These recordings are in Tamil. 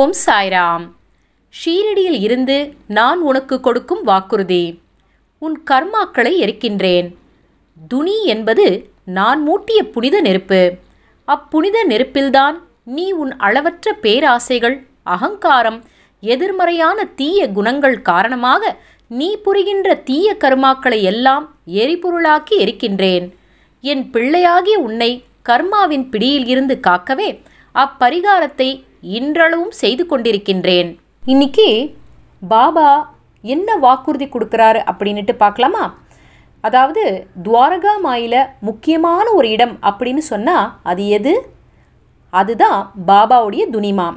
ஓம் சாய்ராம் ஷீரடியில் இருந்து நான் உனக்கு கொடுக்கும் வாக்குறுதி உன் கர்மாக்களை எரிக்கின்றேன் துனி என்பது நான் மூட்டிய புனித நெருப்பு அப்புனித நெருப்பில்தான் நீ உன் அளவற்ற பேராசைகள் அகங்காரம் எதிர்மறையான தீய குணங்கள் காரணமாக நீ புரிகின்ற தீய கர்மாக்களை எல்லாம் எரிபொருளாக்கி எரிக்கின்றேன் என் பிள்ளையாகிய உன்னை கர்மாவின் பிடியில் இருந்து காக்கவே அப்பரிகாரத்தை இன்றளவும் செய்து கொண்டிருக்கின்றேன் இன்னைக்கு பாபா என்ன வாக்குறுதி கொடுக்குறாரு அப்படின்ட்டு பார்க்கலாமா அதாவது துவாரகா மாயில முக்கியமான ஒரு இடம் அப்படின்னு சொன்னால் அது எது அதுதான் பாபாவுடைய துனிமா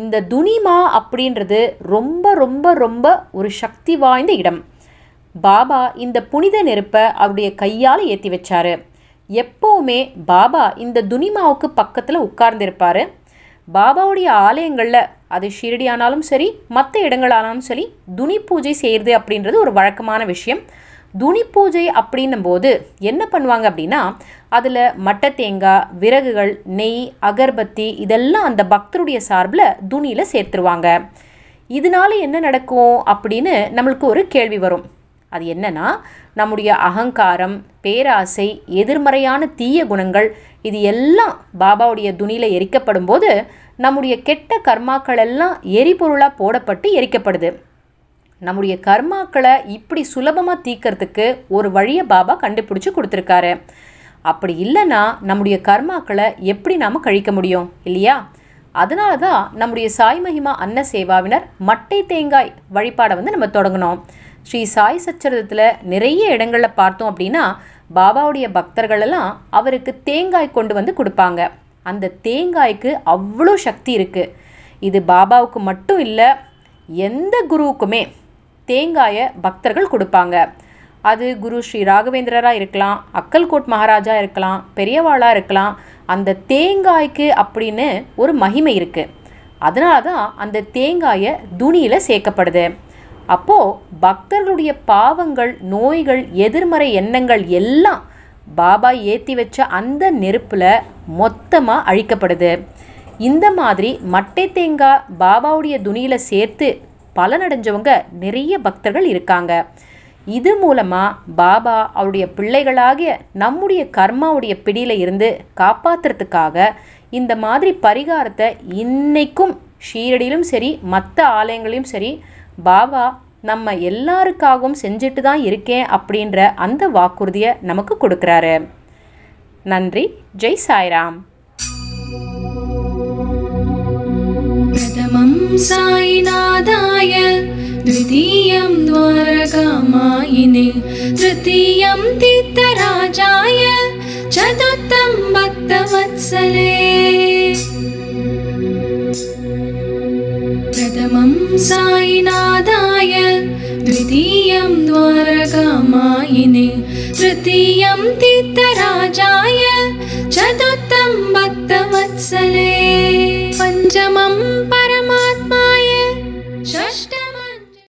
இந்த துனிமா அப்படின்றது ரொம்ப ரொம்ப ரொம்ப ஒரு சக்தி வாய்ந்த இடம் பாபா இந்த புனித நெருப்பை அவருடைய கையால் ஏற்றி வச்சாரு எப்போவுமே பாபா இந்த துனிமாவுக்கு பக்கத்தில் உட்கார்ந்திருப்பார் பாபாவுடைய ஆலயங்களில் அது ஷிரடியானாலும் சரி மற்ற இடங்களானாலும் சரி துணி பூஜை செய்கிறது அப்படின்றது ஒரு வழக்கமான விஷயம் துணி பூஜை அப்படின்னும் போது என்ன பண்ணுவாங்க அப்படின்னா அதில் மட்டை தேங்காய் விறகுகள் நெய் அகர்பத்தி இதெல்லாம் அந்த பக்தருடைய சார்பில் துணியில் சேர்த்துருவாங்க இதனால என்ன நடக்கும் அப்படின்னு நம்மளுக்கு ஒரு கேள்வி வரும் அது என்னன்னா நம்முடைய அகங்காரம் பேராசை எதிர்மறையான தீய குணங்கள் இது எல்லாம் பாபாவுடைய துணியில் எரிக்கப்படும் போது நம்முடைய கெட்ட கர்மாக்கள் எல்லாம் எரிபொருளாக போடப்பட்டு எரிக்கப்படுது நம்முடைய கர்மாக்களை இப்படி சுலபமாக தீக்கிறதுக்கு ஒரு வழியை பாபா கண்டுபிடிச்சி கொடுத்துருக்காரு அப்படி இல்லைன்னா நம்முடைய கர்மாக்களை எப்படி நாம் கழிக்க முடியும் இல்லையா அதனால தான் நம்முடைய சாய் மகிமா அன்ன சேவாவினர் மட்டை தேங்காய் வழிபாடை வந்து நம்ம தொடங்கினோம் ஸ்ரீ சாய் சச்சரதத்தில் நிறைய இடங்களில் பார்த்தோம் அப்படின்னா பாபாவுடைய பக்தர்களெல்லாம் அவருக்கு தேங்காய் கொண்டு வந்து கொடுப்பாங்க அந்த தேங்காய்க்கு அவ்வளோ சக்தி இருக்குது இது பாபாவுக்கு மட்டும் இல்லை எந்த குருவுக்குமே தேங்காயை பக்தர்கள் கொடுப்பாங்க அது குரு ஸ்ரீ ராகவேந்திரராக இருக்கலாம் அக்கல்கோட் மகாராஜா இருக்கலாம் பெரியவாளாக இருக்கலாம் அந்த தேங்காய்க்கு அப்படின்னு ஒரு மகிமை இருக்குது அதனால தான் அந்த தேங்காயை துணியில் சேர்க்கப்படுது அப்போது பக்தர்களுடைய பாவங்கள் நோய்கள் எதிர்மறை எண்ணங்கள் எல்லாம் பாபா ஏற்றி வச்ச அந்த நெருப்பில் மொத்தமாக அழிக்கப்படுது இந்த மாதிரி மட்டை தேங்காய் பாபாவுடைய துணியில் சேர்த்து பலனடைஞ்சவங்க நிறைய பக்தர்கள் இருக்காங்க இது மூலமாக பாபா அவருடைய பிள்ளைகளாகிய நம்முடைய கர்மாவுடைய பிடியில் இருந்து காப்பாற்றுறதுக்காக இந்த மாதிரி பரிகாரத்தை இன்றைக்கும் ஷீரடியிலும் சரி மற்ற ஆலயங்களையும் சரி பாபா நம்ம எல்லாருக்காகவும் செஞ்சுட்டு தான் இருக்கேன் அப்படின்ற அந்த வாக்குறுதியை நமக்கு கொடுக்குறாரு நன்றி ஜெய் சாய்ராம் प्रथमं सायिनादाय द्वितीयं द्वारकामायिने तृतीयं तीर्थराजाय चतुर्थं तृतीयं द्वारकामायिने तृतीयं तीर्थराजाय